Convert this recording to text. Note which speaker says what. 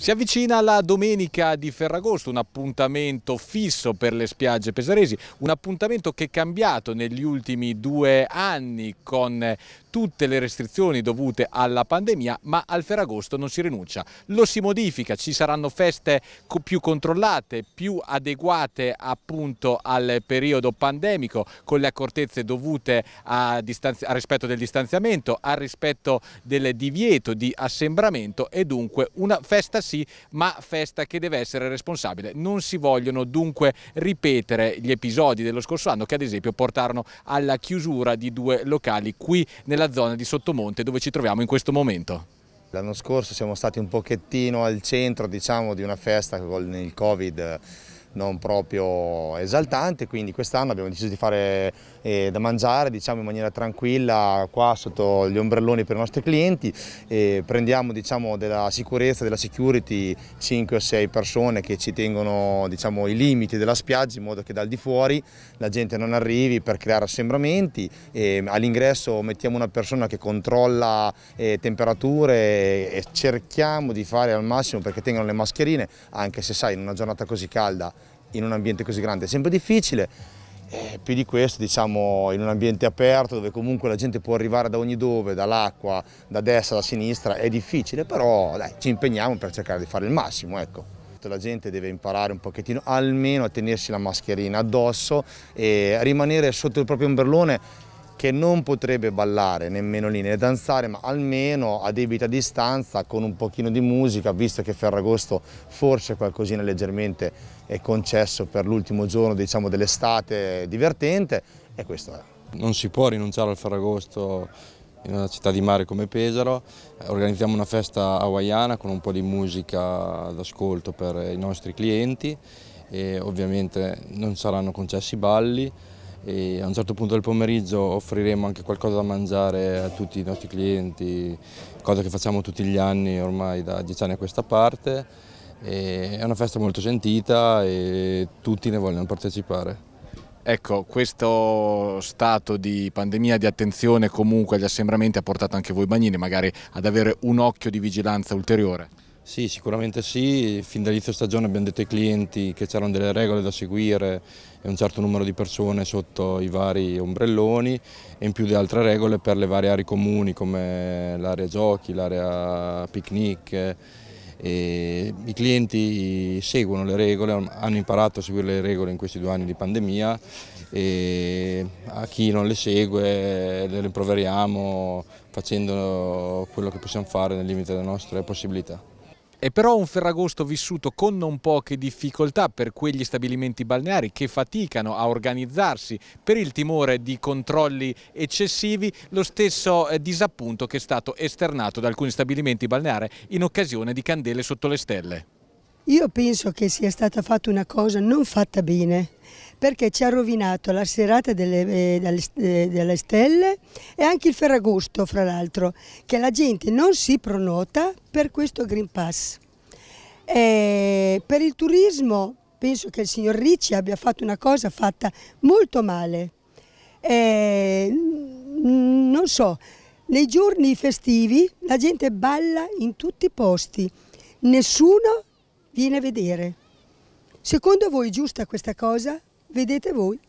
Speaker 1: Si avvicina la domenica di Ferragosto, un appuntamento fisso per le spiagge pesaresi, un appuntamento che è cambiato negli ultimi due anni con tutte le restrizioni dovute alla pandemia, ma al Ferragosto non si rinuncia. Lo si modifica, ci saranno feste più controllate, più adeguate appunto al periodo pandemico, con le accortezze dovute al rispetto del distanziamento, al rispetto del divieto di assembramento e dunque una festa sì, ma festa che deve essere responsabile. Non si vogliono dunque ripetere gli episodi dello scorso anno che ad esempio portarono alla chiusura di due locali
Speaker 2: qui nella nella zona di Sottomonte dove ci troviamo in questo momento. L'anno scorso siamo stati un pochettino al centro diciamo, di una festa con il Covid non proprio esaltante, quindi quest'anno abbiamo deciso di fare eh, da mangiare diciamo, in maniera tranquilla qua sotto gli ombrelloni per i nostri clienti e prendiamo diciamo, della sicurezza, della security 5 o 6 persone che ci tengono diciamo, i limiti della spiaggia in modo che dal di fuori la gente non arrivi per creare assembramenti all'ingresso mettiamo una persona che controlla eh, temperature e cerchiamo di fare al massimo perché tengano le mascherine anche se sai in una giornata così calda in un ambiente così grande è sempre difficile, eh, più di questo diciamo in un ambiente aperto dove comunque la gente può arrivare da ogni dove, dall'acqua, da destra, da sinistra, è difficile, però dai, ci impegniamo per cercare di fare il massimo. Ecco. La gente deve imparare un pochettino almeno a tenersi la mascherina addosso e rimanere sotto il proprio ombrellone che non potrebbe ballare nemmeno lì né danzare, ma almeno a debita distanza con un pochino di musica, visto che Ferragosto forse qualcosina leggermente è concesso per l'ultimo giorno diciamo, dell'estate divertente e questo è.
Speaker 3: Non si può rinunciare al Ferragosto in una città di mare come Pesaro, eh, organizziamo una festa hawaiana con un po' di musica d'ascolto per i nostri clienti e ovviamente non saranno concessi balli, e a un certo punto del pomeriggio offriremo anche qualcosa da mangiare a tutti i nostri clienti, cosa che facciamo tutti gli anni ormai da dieci anni a questa parte. E è una festa molto sentita e tutti ne vogliono
Speaker 1: partecipare. Ecco, questo stato di pandemia, di attenzione comunque agli assembramenti ha portato anche voi bagnini magari ad avere un occhio di vigilanza ulteriore?
Speaker 3: Sì, sicuramente sì, fin dall'inizio stagione abbiamo detto ai clienti che c'erano delle regole da seguire e un certo numero di persone sotto i vari ombrelloni e in più di altre regole per le varie aree comuni come l'area giochi, l'area picnic. I clienti seguono le regole, hanno imparato a seguire le regole in questi due anni di pandemia e a chi non le segue le
Speaker 1: rimproveriamo facendo quello che possiamo fare nel limite delle nostre possibilità. È però un Ferragosto vissuto con non poche difficoltà per quegli stabilimenti balneari che faticano a organizzarsi per il timore di controlli eccessivi, lo stesso eh, disappunto che è stato esternato da alcuni stabilimenti balneari in occasione di candele sotto le stelle.
Speaker 4: Io penso che sia stata fatta una cosa non fatta bene perché ci ha rovinato la serata delle, eh, eh, delle stelle e anche il Ferragosto, fra l'altro, che la gente non si pronota per questo Green Pass. E per il turismo penso che il signor Ricci abbia fatto una cosa fatta molto male. E, mm, non so, nei giorni festivi la gente balla in tutti i posti, nessuno vieni a vedere. Secondo voi è giusta questa cosa? Vedete voi.